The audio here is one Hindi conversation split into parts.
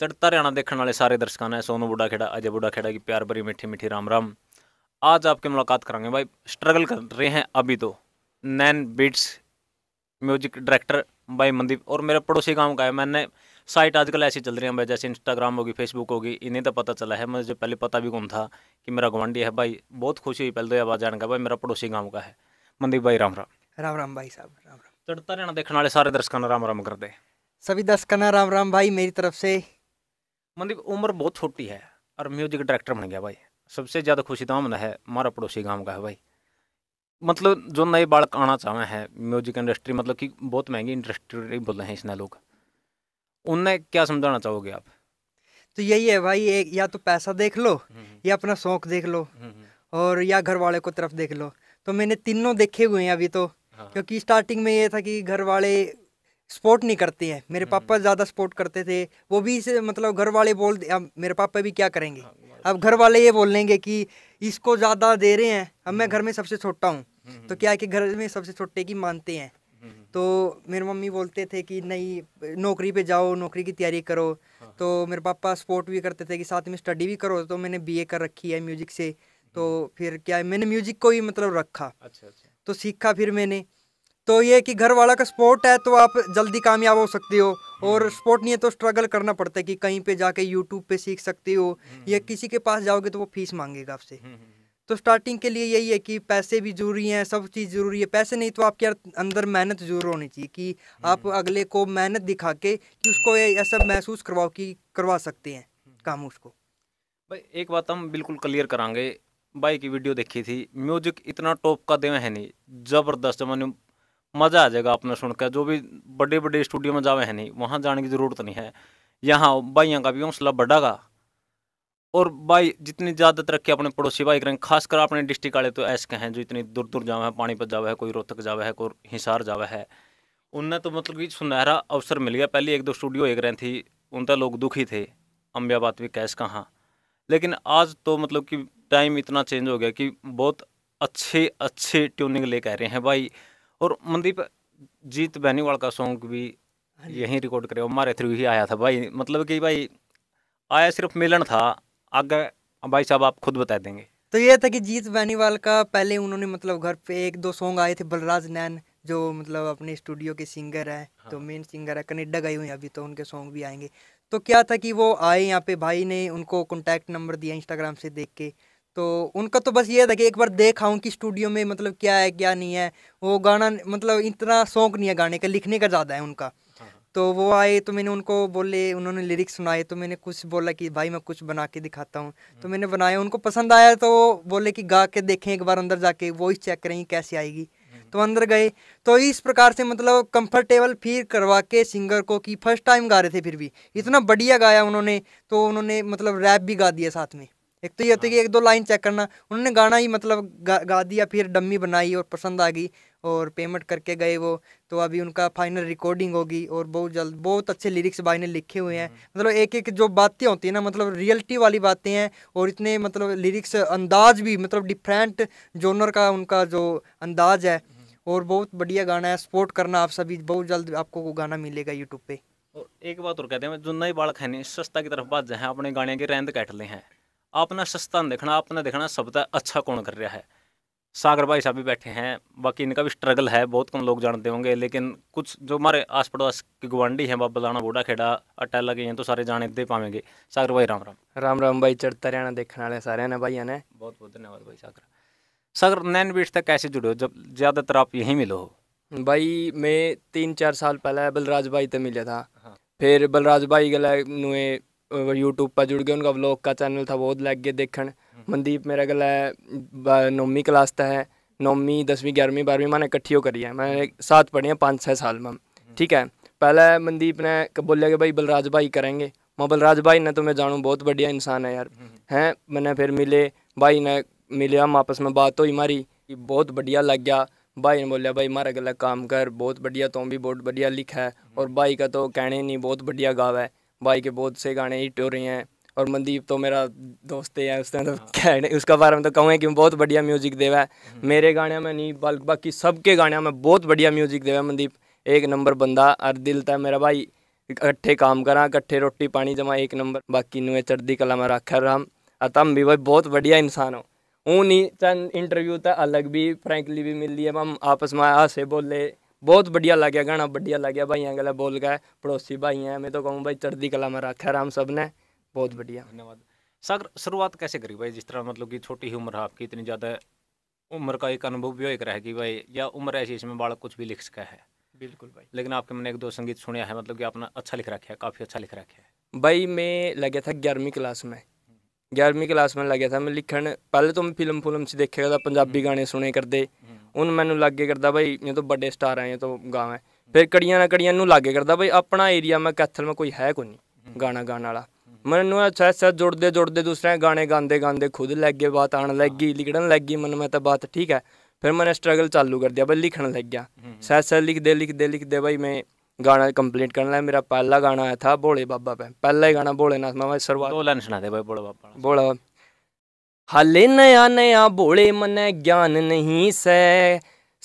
चढ़ता हरियाणा देखने वाले सारे दर्शकों ने सोनू बुढ़ा खेड़ा अजय बुढ़ा खेड़ा की प्यार भरी मिठी मिठी राम राम आज आपकी मुलाकात करेंगे भाई स्ट्रगल कर रहे हैं अभी तो नैन बीट्स म्यूजिक डायरेक्टर भाई मंदीप और मेरा पड़ोसी गांव का है मैंने साइट आजकल ऐसी चल रही हैं भाई जैसे इंस्टाग्राम होगी फेसबुक होगी इन्हें तो पता चला है मुझे पहले पता भी कौन था कि मेरा गुआंडी है भाई बहुत खुशी हुई पहले तो आवाज़ जान का भाई मेरा पड़ोसी गाँव का है मंदीप भाई राम राम राम राम भाई साहब राम राम चढ़ता रहना देखने वाले सारे दर्शकों ने राम राम कर दे सभी दर्शकों राम राम भाई मेरी तरफ से मतलब उम्र बहुत छोटी है और म्यूजिक डायरेक्टर बन गया भाई सबसे ज़्यादा खुशी तो हम है हमारा पड़ोसी गाँव का है भाई मतलब जो नए बालक आना चाहे हैं म्यूजिक इंडस्ट्री मतलब कि बहुत महंगी इंडस्ट्री बोले हैं इसने लोग उनने क्या समझाना चाहोगे आप तो यही है भाई एक या तो पैसा देख लो हम्म, हम्म। या अपना शौक देख लो हम्म, और या घर वाले को तरफ देख लो तो मैंने तीनों देखे हुए हैं अभी तो हाँ। क्योंकि स्टार्टिंग में ये था कि घर वाले सपोर्ट नहीं करते हैं मेरे हम्म, पापा हम्म। ज़्यादा सपोर्ट करते थे वो भी इसे मतलब घर वाले बोल अब मेरे पापा भी क्या करेंगे हाँ, अब घर वाले ये बोल लेंगे कि इसको ज़्यादा दे रहे हैं अब मैं हम्म। घर में सबसे छोटा हूँ तो क्या है कि घर में सबसे छोटे की मानते हैं तो मेरे मम्मी बोलते थे कि नहीं नौकरी पे जाओ नौकरी की तैयारी करो हाँ। तो मेरे पापा सपोर्ट भी करते थे कि साथ में स्टडी भी करो तो मैंने बीए कर रखी है म्यूजिक से तो फिर क्या है मैंने म्यूजिक को ही मतलब रखा अच्छा, अच्छा। तो सीखा फिर मैंने तो ये कि घर वाला का स्पोर्ट है तो आप जल्दी कामयाब हो सकते हो और स्पोर्ट हम्म। नहीं है तो स्ट्रगल करना पड़ता है कि कहीं पे जाके यूट्यूब पे सीख सकते हो हम्म। या किसी के पास जाओगे तो वो फीस मांगेगा आपसे हम्म, तो स्टार्टिंग के लिए यही है कि पैसे भी जरूरी हैं सब चीज़ ज़रूरी है पैसे नहीं तो आपके अंदर मेहनत जरूर होनी चाहिए कि आप अगले को मेहनत दिखा के कि उसको ऐसा महसूस करवाओ कि करवा सकते हैं काम उसको भाई एक बात हम बिल्कुल क्लियर करांगे भाई की वीडियो देखी थी म्यूजिक इतना टॉप का देवे है नहीं ज़बरदस्त मैंने मज़ा आ जाएगा आपने सुनकर जो भी बड़े बड़े स्टूडियो में जावे हैं नहीं वहाँ जाने की ज़रूरत नहीं है यहाँ भाइयों का भी हौसला बढ़ागा और भाई जितनी ज़्यादा तरक्की अपने पड़ोसी भाई करेंगे खासकर अपने डिस्ट्रिक्ट वाले तो ऐसे हैं जो इतनी दूर दूर जावे हैं पानी पर जावे है कोई रोहतक जावे है कोई हिसार जावे है उनने तो मतलब कि सुनहरा अवसर मिल गया पहले एक दो स्टूडियो एक रहे थी उन तक तो लोग दुखी थे अम्बिया बात भी कैश कहाँ लेकिन आज तो मतलब कि टाइम इतना चेंज हो गया कि बहुत अच्छे अच्छे ट्यूनिंग ले कह रहे हैं भाई और मनदीप जीत बैनीवाल का सॉन्ग भी हाँ यहीं रिकॉर्ड करे हमारे थ्रू ही आया था भाई मतलब कि भाई आया सिर्फ मिलन था आगे भाई साहब आप खुद बता देंगे तो ये था कि जीत बैनीवाल का पहले उन्होंने मतलब घर पे एक दो सॉन्ग आए थे बलराज नैन जो मतलब अपने स्टूडियो के सिंगर है हाँ। तो मेन सिंगर है कनेडा गए हुए हैं अभी तो उनके सॉन्ग भी आएंगे तो क्या था कि वो आए यहाँ पे भाई ने उनको कॉन्टैक्ट नंबर दिया इंस्टाग्राम से देख के तो उनका तो बस ये था कि एक बार देख आऊँ कि स्टूडियो में मतलब क्या है क्या नहीं है वो गाना मतलब इतना शौक नहीं है गाने का लिखने का ज़्यादा है उनका हाँ, हाँ। तो वो आए तो मैंने उनको बोले उन्होंने लिरिक्स सुनाए तो मैंने कुछ बोला कि भाई मैं कुछ बना के दिखाता हूँ तो हम्म। मैंने बनाया उनको पसंद आया तो वो बोले कि गा के देखें एक बार अंदर जाके वॉइस चेक करें कैसे आएगी हम्म। तो अंदर गए तो इस प्रकार से मतलब कंफर्टेबल फील करवा के सिंगर को कि फर्स्ट टाइम गा रहे थे फिर भी हम्म। इतना बढ़िया गाया उन्होंने तो उन्होंने मतलब रैप भी गा दिया साथ में एक तो ये होती है कि हाँ। एक दो लाइन चेक करना उन्होंने गाना ही मतलब गा, गा दिया फिर डम्मी बनाई और पसंद आ गई और पेमेंट करके गए वो तो अभी उनका फाइनल रिकॉर्डिंग होगी और बहुत जल्द बहुत अच्छे लिरिक्स भाई ने लिखे हुए हैं हाँ। मतलब एक एक जो बातें होती हैं ना मतलब रियलिटी वाली बातें हैं और इतने मतलब लिरिक्स अंदाज भी मतलब डिफरेंट जोनर का उनका जो अंदाज है हाँ। और बहुत बढ़िया गाना है सपोर्ट करना आप सभी बहुत जल्द आपको वो गाना मिलेगा यूट्यूब पे और एक बात और कहते हैं जो नई बालक हैं सस्ता की तरफ बात जाए अपने गाने के रेंद ले हैं अपना सस्ता देखना अपना देखना सबसे अच्छा कौन कर रहा है सागर भाई साहब भी बैठे हैं बाकी इनका भी स्ट्रगल है बहुत कम लोग जानते होंगे लेकिन कुछ जो हमारे आस पड़ोस के गुआंढी हैं बाबा लाना बोडा खेड़ा अटैला के हैं तो सारे जाने दे पाएंगे सागर भाई राम राम राम राम भाई चढ़ता रहना देखने वाले सारे ने भाई ने बहुत बहुत धन्यवाद भाई सागर सागर नैन बीट तक कैसे जुड़े हो जब ज़्यादातर आप यहीं मिलो हो भाई मैं तीन चार साल पहले बलराज भाई तो मिले था हाँ। फिर बलराज भाई गलत यूट्यूब पर जुड़ गए उनका ਦਾ का चैनल था बहुत ਬਹੁਤ ਲੱਗ ਗਏ ਦੇਖਣ ਮਨਦੀਪ ਮੇਰਾ ਗਲਾ ਹੈ नौवीं क्लास ਦਾ ਹੈ 9वीं 10वीं 11वीं 12वीं मैंने इकट्ठी हो करी है मैंने साथ पढ़ी हैं पाँच छः साल में ठीक है पहले मनदीप ने बोलिया कि भाई बलराज भाई करेंगे मैं बलराज भाई ने तो मैं जानूँ बहुत बढ़िया इंसान है यार हैं मैंने फिर मिले भाई ने मिले हम आपस में बात हुई मारी बहुत बढ़िया लग गया भाई ने बोलिया भाई मारा गला काम कर बहुत बढ़िया तुम भी बहुत बढ़िया लिखा है और भाई का तो कहने नहीं बहुत बढ़िया गाव है भाई के बहुत से गाने हिट हो रहे हैं और मनदीप तो मेरा दोस्त ही है उसने तो हाँ। क्या उसका बारे में तो कहूँ कि बहुत बढ़िया म्यूजिक देवा है हम्म। मेरे गाने में नहीं बल्कि बाकी सबके गाने में बहुत बढ़िया म्यूजिक देवा मनदीप एक नंबर बंदा और दिल था मेरा भाई इकट्ठे काम करा इकट्ठे रोटी पानी जमा एक नंबर बाकी नुए चढ़दी कला में रखा राम और तम भी भाई बहुत बढ़िया इंसान हो ऊँ नहीं चंद इंटरव्यू तो अलग भी फ्रेंकली भी मिल लिया हम आपस में हंसे बोले बहुत बढ़िया लगे गाना बढ़िया लगे भाइयों गला बोल गए पड़ोसी भाई हैं मैं तो कहूँ भाई चढ़ती कला में रखा राम सब ने बहुत बढ़िया धन्यवाद सर शुरुआत कैसे करी भाई जिस तरह मतलब कि छोटी ही उम्र है आपकी इतनी ज़्यादा उम्र का एक अनुभव भी एक रहेगी भाई या उम्र ऐसी इसमें बालक कुछ भी लिख सका है बिल्कुल भाई लेकिन आपके मैंने एक दो संगीत सुने है मतलब कि आपने अच्छा लिख रखा है काफ़ी अच्छा लिख रखा है भाई मैं लगे था ग्यारहवीं क्लास में ग्यारहवीं क्लास में लगे था मैं लिखन पहले तो मैं फिल्म फुलम से देखेगा था पंजाबी हम्म। गाने सुने करते हम्म। ਉਹਨੂੰ ਮੈਨੂੰ ਲੱਗੇ ਕਰਦਾ ਭਾਈ ਇਹ ਤਾਂ ਵੱਡੇ ਸਟਾਰ ਆਏ ਇਹ ਤਾਂ ਗਾਵਾਂ ਫਿਰ ਕੜੀਆਂ ਨਾ ਕੜੀਆਂ ਨੂੰ ਲੱਗੇ ਕਰਦਾ ਭਾਈ ਆਪਣਾ ਏਰੀਆ ਮੈਂ ਕੈਥਲ ਮੈਂ ਕੋਈ ਹੈ ਕੋਈ ਨਹੀਂ ਗਾਣਾ ਗਾਣ ਵਾਲਾ ਮੈਨੂੰ ਅੱਛਾ ਅੱਛਾ ਜੁੜਦੇ ਜੁੜਦੇ ਦੂਸਰੇ ਗਾਣੇ ਗਾਉਂਦੇ ਗਾਉਂਦੇ ਖੁਦ ਲੱਗੇ ਬਾਤ ਆਣ ਲੱਗੀ ਲਿਖਣ ਲੱਗੀ ਮਨ ਮੈਂ ਤਾਂ ਬਾਤ ਠੀਕ ਹੈ ਫਿਰ ਮੈਂ ਸਟਰਗਲ ਚਾਲੂ ਕਰ ਦਿਆ ਬਈ ਲਿਖਣ ਲੱਗ ਗਿਆ ਸੱਸ ਸਹਿ ਲਿਖਦੇ ਲਿਖਦੇ ਲਿਖਦੇ ਬਾਈ ਮੈਂ ਗਾਣਾ ਕੰਪਲੀਟ ਕਰਨ ਲਿਆ ਮੇਰਾ ਪਹਿਲਾ ਗਾਣਾ ਆਇਆ ਥਾ ਭੋਲੇ ਬਾਬਾ ਪਹਿਲਾ ਹੀ ਗਾਣਾ ਭੋਲੇ ਨਾਥ ਮੈਂ ਸ਼ੁਰੂਆਤ ਦੋ ਲਾਈਨ ਸੁਣਾ ਦੇ ਬਾਈ ਭੋਲੇ ਬਾਬਾ ਭੋਲਾ हाले नया नया बोले मन ज्ञान नहीं सै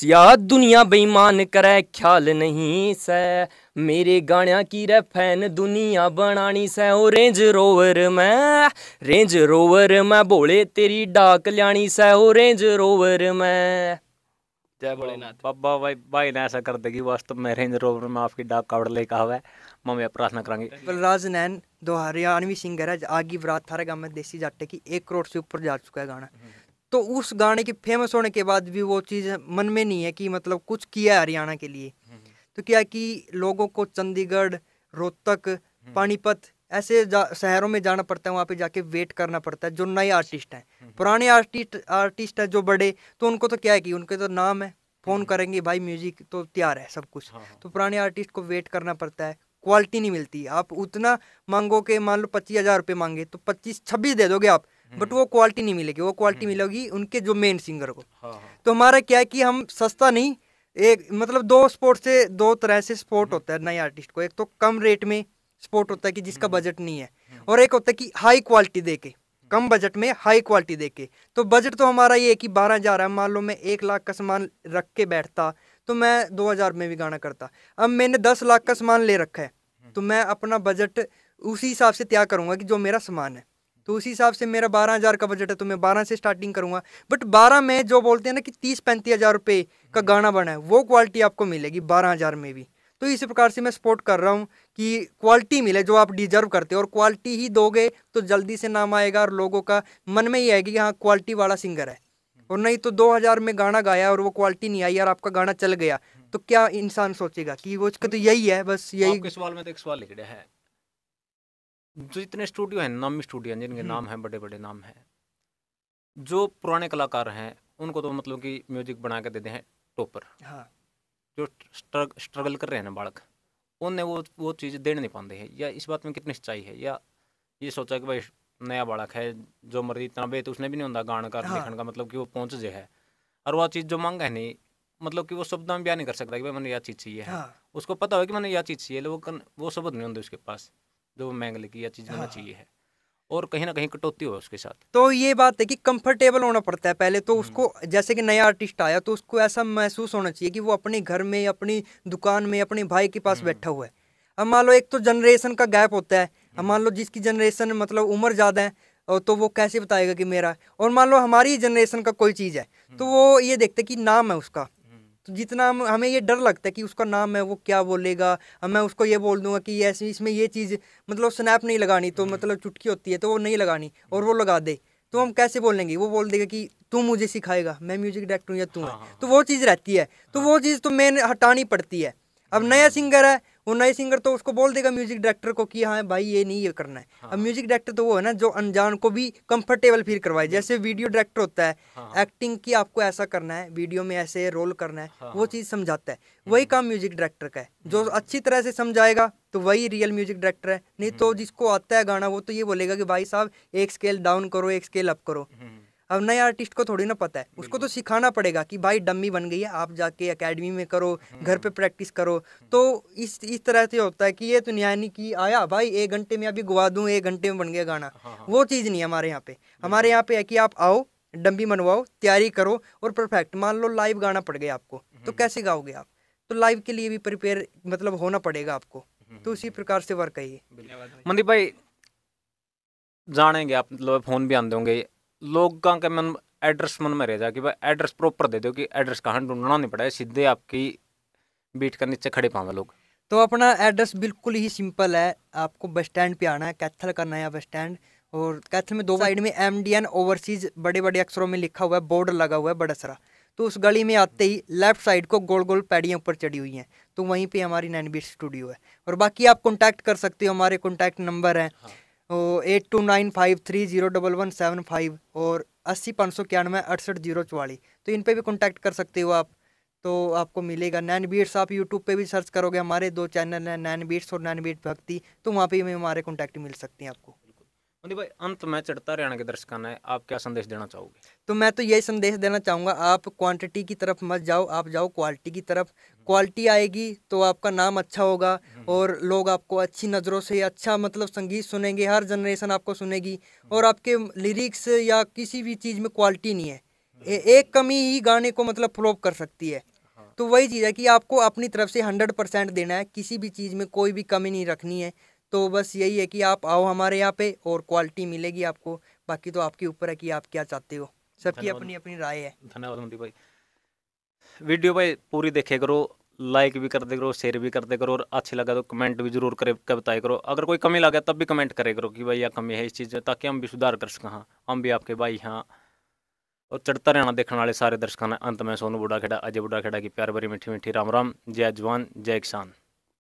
सिया दुनिया बेईमान करे ख्याल नहीं सै मेरे गाणिया की रे फैन दुनिया बनानी सै ओ रेंज रोवर मैं रेंज रोवर मैं बोले तेरी डाक लानी सै ओ रेंज रोवर मैं जय भोलेनाथ बाबा भाई भाई ने ऐसा कर देगी वास्तव में रेंज रोवर में आपकी डाक कावड़ लेकर आवा मम्मी प्रार्थना करा बलराज नैन दो हरियाणवी सिंगर है आगी बरात थारा गाँव में देसी जाटे की एक करोड़ से ऊपर जा चुका है गाना तो उस गाने के फेमस होने के बाद भी वो चीज़ मन में नहीं है कि मतलब कुछ किया है हरियाणा के लिए तो क्या कि लोगों को चंडीगढ़ रोहतक पानीपत ऐसे शहरों में जाना पड़ता है वहाँ पे जाके वेट करना पड़ता है जो नए आर्टिस्ट हैं हम्म। पुराने आर्टिस्ट आर्टिस्ट हैं जो बड़े तो उनको तो क्या है कि उनके तो नाम है फ़ोन हम्म। करेंगे भाई म्यूज़िक तो तैयार है सब कुछ हाँ, हाँ। तो पुराने आर्टिस्ट को वेट करना पड़ता है क्वालिटी नहीं मिलती आप उतना मांगो के मान लो पच्चीस हज़ार रुपये मांगे तो पच्चीस छब्बीस दे दोगे आप हम्म। बट वो क्वालिटी नहीं मिलेगी वो क्वालिटी हम्म। मिलेगी उनके जो मेन सिंगर को हाँ, हाँ। तो हमारा क्या है कि हम सस्ता नहीं एक मतलब दो स्पोर्ट से दो तरह से स्पोर्ट हम्म। होता है नए आर्टिस्ट को एक तो कम रेट में स्पोर्ट होता है कि जिसका बजट नहीं है और एक होता है कि हाई क्वालिटी दे के कम बजट में हाई क्वालिटी दे के तो बजट तो हमारा ये है कि बारह हज़ार है मान लो मैं एक लाख का सामान रख के बैठता तो मैं दो हज़ार में भी गाना करता अब मैंने दस लाख का सामान ले रखा है हम्म। तो मैं अपना बजट उसी हिसाब से तैयार करूँगा कि जो मेरा सामान है तो उसी हिसाब से मेरा बारह हज़ार का बजट है तो मैं बारह से स्टार्टिंग करूँगा बट बारह में जो बोलते हैं ना कि तीस पैंतीस हज़ार रुपये का हम्म। गाना बना है वो क्वालिटी आपको मिलेगी बारह हज़ार में भी तो इसी प्रकार से मैं सपोर्ट कर रहा हूँ कि क्वालिटी मिले जो आप डिजर्व करते हो और क्वालिटी ही दोगे तो जल्दी से नाम आएगा और लोगों का मन में ही आएगी कि हाँ क्वालिटी वाला सिंगर है और नहीं तो 2000 में गाना गाया और वो क्वालिटी नहीं आई यार आपका गाना चल गया तो हम्म। क्या इंसान सोचेगा कि वो उसका तो यही है बस तो यही सवाल में तो एक सवाल लिख रहा है जो जितने स्टूडियो हैं नामी स्टूडियो हैं जिनके नाम हम्म। हैं बड़े बड़े नाम हैं जो पुराने कलाकार हैं उनको तो मतलब कि म्यूजिक बना के देते हैं टॉपर हाँ जो स्ट्रगल कर रहे हैं ना बालक उन्हें वो वो चीज़ दे नहीं पाते हैं या इस बात में कितनी सच्चाई है या ये सोचा कि भाई नया बालक है जो मर्जी इतना बेहतर उसने भी नहीं होता गान का हाँ। लिखने का मतलब कि वो पहुंच जे है और वह चीज़ जो मांग है नहीं मतलब कि वो शब्द में बयान नहीं कर सकता कि भाई मैंने यह चीज़ चाहिए है हाँ। उसको पता हो कि मैंने यह चीज़ चाहिए वो कर, वो शब्द नहीं होते उसके पास जो वो मांग लेगी यह चीज़ मैंने हाँ। चाहिए है और कहीं ना कहीं कटौती हो उसके साथ तो ये बात है कि कंफर्टेबल होना पड़ता है पहले तो हम्म। उसको जैसे कि नया आर्टिस्ट आया तो उसको ऐसा महसूस होना चाहिए कि वो अपने घर में अपनी दुकान में अपने भाई के पास हम्म। बैठा हुआ है अब मान लो एक तो जनरेशन का गैप होता है अब मान लो जिसकी जनरेशन मतलब उम्र ज़्यादा है तो वो कैसे बताएगा कि मेरा और मान लो हमारी जनरेशन का कोई चीज़ है हम्म। तो वो ये देखते कि नाम है उसका हम्म। तो जितना हमें ये डर लगता है कि उसका नाम है वो क्या बोलेगा मैं उसको ये बोल दूंगा कि ऐसे इसमें ये चीज़ मतलब स्नैप नहीं लगानी तो हम्म। मतलब चुटकी होती है तो वो नहीं लगानी और वो लगा दे तो हम कैसे बोलेंगे वो बोल देगा कि तू मुझे सिखाएगा मैं म्यूजिक डायरेक्टर हूँ या तू है हाँ, हाँ, तो वो चीज़ रहती है तो हाँ। वो चीज़ तो मेन हटानी पड़ती है अब नया सिंगर है वो नए सिंगर तो उसको बोल देगा म्यूजिक डायरेक्टर को कि हाँ भाई ये नहीं ये करना है हाँ। अब म्यूजिक डायरेक्टर तो वो है ना जो अनजान को भी कंफर्टेबल फील करवाए जैसे वीडियो डायरेक्टर होता है हाँ। एक्टिंग हाँ। की आपको ऐसा करना है वीडियो में ऐसे रोल करना है हाँ, हाँ। वो चीज़ समझाता है हम्म। वही काम म्यूजिक डायरेक्टर का है जो हम्म। अच्छी तरह से समझाएगा तो वही रियल म्यूजिक डायरेक्टर है नहीं तो हम्म। जिसको आता है गाना वो तो ये बोलेगा कि भाई साहब एक स्केल डाउन करो एक स्केल अप करो अब नए आर्टिस्ट को थोड़ी ना पता है उसको तो सिखाना पड़ेगा कि भाई डम्मी बन गई है आप जाके अकेडमी में करो हम्म। घर पे प्रैक्टिस करो तो इस इस तरह से होता है कि ये तो नहीं कि आया भाई एक घंटे में अभी गुआ दूँ एक घंटे में बन गया गाना हाँ, हाँ। वो चीज़ नहीं है हमारे यहाँ पे हमारे यहाँ पे है कि आप आओ डम्बी बनवाओ तैयारी करो और परफेक्ट मान लो लाइव गाना पड़ गया आपको तो हम्म। कैसे गाओगे आप तो लाइव के लिए भी प्रिपेयर मतलब होना पड़ेगा आपको हम्म, तो उसी प्रकार से वर्क है मंदीप भाई जानेंगे आप मतलब फ़ोन भी आते होंगे लोगों के मन एड्रेस मन में रह जाए कि भाई एड्रेस प्रॉपर दे दो कि एड्रेस कहाँ ढूंढना नहीं पड़ा सीधे आपकी बीट के नीचे खड़े पावे लोग तो अपना एड्रेस बिल्कुल ही सिंपल है आपको बस स्टैंड पे आना है कैथल करना है बस स्टैंड और कैथल में दो साइड में एम डी एन ओवरसीज बड़े बड़े अक्षरों में लिखा हुआ है बोर्ड लगा हुआ है बड़ा सारा तो उस गली में आते ही लेफ्ट साइड को गोल गोल पैड़ियाँ ऊपर चढ़ी हुई हैं तो वहीं पे हमारी नैन स्टूडियो है और बाकी आप कॉन्टैक्ट कर सकते हो हमारे कॉन्टैक्ट नंबर हैं हाँ। Eight two nine five three zero double one seven five और अस्सी पाँच सौ इक्यानवे अड़सठ जीरो चवालीस तो इन पर भी कॉन्टैक्ट कर सकते हो आप तो आपको मिलेगा नैन बीट्स आप यूट्यूब पे भी सर्च करोगे हमारे दो चैनल हैं नैन बीट्स और नैन बीट भक्ति तो वहाँ पे भी हमारे कॉन्टैक्ट मिल सकते हैं आपको बिल्कुल भाई अंत में चढ़ता हरियाणा के दर्शकों ने आप क्या संदेश देना चाहोगे तो मैं तो यही संदेश देना चाहूँगा आप क्वान्टिटी की तरफ मत जाओ आप जाओ क्वालिटी की तरफ क्वालिटी आएगी तो आपका नाम अच्छा होगा और लोग आपको अच्छी नज़रों से अच्छा मतलब संगीत सुनेंगे हर जनरेशन आपको सुनेगी और आपके लिरिक्स या किसी भी चीज़ में क्वालिटी नहीं है ए, एक कमी ही गाने को मतलब फ्लॉप कर सकती है तो वही चीज़ है कि आपको अपनी तरफ से हंड्रेड परसेंट देना है किसी भी चीज़ में कोई भी कमी नहीं रखनी है तो बस यही है कि आप आओ हमारे यहाँ पे और क्वालिटी मिलेगी आपको बाकी तो आपके ऊपर है कि आप क्या चाहते हो सबकी अपनी अपनी राय है धन्यवाद भाई वीडियो भाई पूरी देखे करो लाइक भी करते करो शेयर भी करते करो और अच्छी लगा तो कमेंट भी जरूर करे बताए करो अगर कोई कमी लगा तब भी कमेंट करे करो कि भाई यह कमी है इस चीज़ में ताकि हम भी सुधार कर सक हाँ हम भी आपके भाई हाँ और चढ़ता रहना देखने वाले सारे दर्शकों ने अंत में सोनू बुढ़ा खेड़ा अजय बुढ़ा खेड़ा की प्यार भरी मीठी मीठी राम राम जय जवान जय किसान